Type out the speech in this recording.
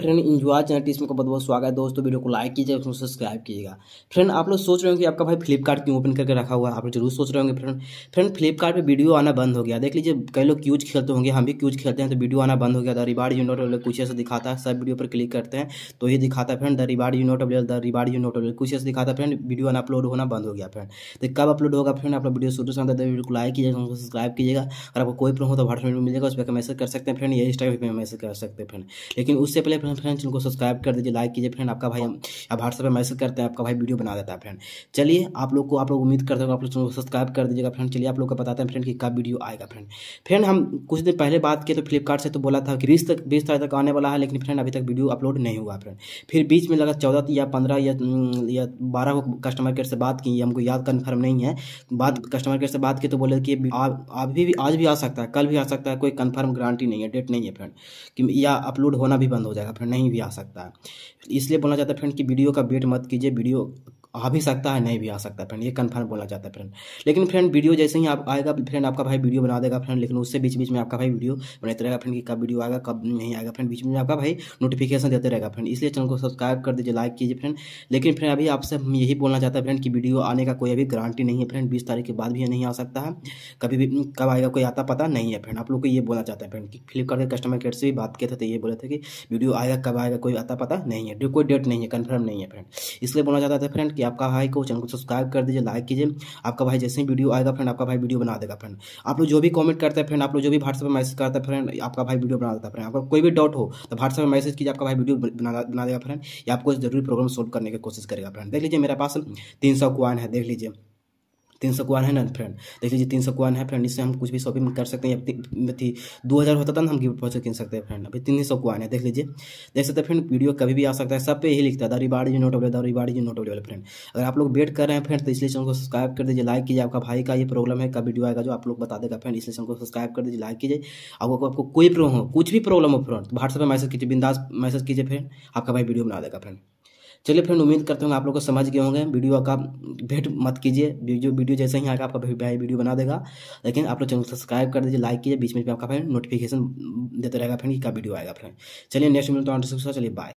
friend enjoy channel team बहुत बहुत स्वागत है दोस्तों वीडियो को लाइक कीजिए उसको सब्सक्राइब कीजिएगा फ्रेंड आप लोग सोच रहे हो कि आपका भाई फ्लिपकार्ट क्यों ओपन करके रखा हुआ है आप लोग जरूर सोच रहे होंगे फ्रेंड फ्रेंड फ्लिपकार्ट पे वीडियो आना बंद हो गया देख लीजिए कई लोग क्यूज खेलते होंगे हम भी क्यूज खेलते हैं तो वीडियो आना बंद हो गया द रिवार्ड यू नोट कुछ ऐसा दिखाता है सब वीडियो पर क्लिक करते हैं तो ये दिखाता है friend the reward you note the reward you note कुछ ऐसा दिखाता है फ्रेंड वीडियो आना अपलोड होना बंद हो गया फ्रेंड तो कब अपलोड होगा फ्रेंड आप लोग वीडियो शुरू से वीडियो को लाइक कीजिएगा उसको सब्सक्राइब कीजिएगा अगर आपको कोई प्रॉब्लम हो तो व्हाट्सएप में मिलेगा उस पर मैसेज कर सकते हैं फ्रेंड या इंस्टाग्राम पर मैसेज कर सकते हैं फ्रेंड लेकिन उससे पहले हैं फ्रेंड इनको सब्सक्राइब कर दीजिए लाइक कीजिए फ्रेंड आपका भाई आप व्हाट्सएप पर मैसेज करते हैं आपका भाई वीडियो बना देता है फ्रेंड चलिए आप लोग को आप लोग उम्मीद करते हो आप लोग चैनल को सब्सक्राइब कर दीजिएगा फ्रेंड चलिए आप लोग को बताते हैं फ्रेंड कि कब वीडियो आएगा फ्रेंड फ्रेंड हम कुछ दिन पहले बात किए तो फ्लिपकार्ट से तो बोला था कि बीस तक बीस तारीख तक आने वाला है लेकिन फ्रेंड अभी तक वीडियो अपलोड नहीं हुआ फ्रेंड फिर बीच में लगा चौदह या पंद्रह या या बारह कस्टमर केयर से बात की हमको याद कन्फर्म नहीं है बात कस्टमर केयर से बात की तो बोले कि अभी भी आज भी आ सकता है कल भी आ सकता है कोई कन्फर्म गारंटी नहीं है डेट नहीं है फ्रेंड कि या अपलोड होना भी बंद हो जाएगा फिर नहीं भी आ सकता है इसलिए बोलना चाहता है फ्रेंड कि वीडियो का वेट मत कीजिए वीडियो आ भी सकता है नहीं भी आ सकता फ्रेंड ये कन्फर्म बोला जाता है फ्रेंड लेकिन फ्रेंड वीडियो जैसे ही आप आएगा फ्रेंड आपका भाई वीडियो बना देगा फ्रेंड लेकिन उससे बीच बीच में आपका भाई वीडियो बनाते रहेगा फ्रेंड कि कब वीडियो आएगा कब नहीं आएगा फ्रेंड बीच में आपका भाई नोटिफिकेशन देते रहेगा फ्रेंड इसलिए चैनल को सब्सक्राइब कर दीजिए लाइक कीजिए फ्रेंड लेकिन फ्रेंड अभी आपसे यही बोलना चाहता है फ्रेंड कि वीडियो आने का कोई अभी गारंटी नहीं है फ्रेंड बीस तारीख के बाद भी नहीं आ सकता है कभी भी कब आएगा कोई आता पता नहीं है फ्रेंड आप लोग को ये बोलना चाहता है फ्रेंड कि फ्लिपकार्ट के कस्टमर केयर से भी बात किए थे तो ये बोले थे कि वीडियो आएगा कब आएगा कोई आता पता नहीं है कोई डेट नहीं है कन्फर्म नहीं है फ्रेंड इसलिए बोलना चाहता था फ्रेंड कि आपका भाई को चैनल को सब्सक्राइब कर दीजिए लाइक कीजिए आपका भाई जैसे ही वीडियो आएगा फ्रेंड आपका भाई वीडियो बना देगा फ्रेंड आप लोग जो भी कमेंट करते हैं फ्रेंड आप लोग जो भी व्हाट्सएप पर मैसेज करते हैं फ्रेंड आपका भाई वीडियो बना देता है फ्रेंड आपका कोई भी डाउट हो तो व्हाट्सएप में मैसेज कीजिए आपका भाई वीडियो बना देगा फ्रेंड या आपको जरूरी प्रॉब्लम सोल्व करने की कोशिश करेगा फ्रेंड देख लीजिए मेरे पास तीन सौ है देख लीजिए तीन सौ कुआन है ना फ्रेंड देख लीजिए तीन सौ कुआन है फ्रेंड इससे हम कुछ भी शॉपिंग कर सकते हैं दो हज़ार होता था ना हम गिफ्ट पहुंचे किन सकते हैं फ्रेंड अभी तीन सौ कुआन है देख लीजिए देख सकते हैं फ्रेंड वीडियो कभी भी आ सकता है सब पे यही लिखता है दारी बाड़ी जी नोट अवेलेबल दारी बाड़ी जी नोट अवेलेबल फ्रेंड अगर आप लोग वेट कर रहे हैं फ्रेंड तो इसलिए चैनल को सब्सक्राइब कर दीजिए लाइक कीजिए आपका भाई का ये प्रॉब्लम है का वीडियो आएगा जो आप लोग बता देगा फ्रेंड इसलिए चैनल को सब्सक्राइब कर दीजिए लाइक कीजिए आपको आपको कोई प्रॉब्लम हो कुछ भी प्रॉब्लम हो फ्रेंड व्हाट्सएप पर मैसेज कीजिए बिंदास मैसेज कीजिए फ्रेंड आपका भाई वीडियो बना देगा फ्रेंड चलिए फ्रेंड उम्मीद करते हैं आप लोग को समझ गए होंगे वीडियो का भेंट मत कीजिए वीडियो वीडियो जैसे ही आकर आपका भाई वीडियो बना देगा लेकिन आप लोग चैनल सब्सक्राइब कर दीजिए लाइक कीजिए बीच में आपका फ्रेंड नोटिफिकेशन देते रहेगा फ्रेंड कि क्या वीडियो आएगा फ्रेंड चलिए नेक्स्ट मिलता हूँ चलिए बाय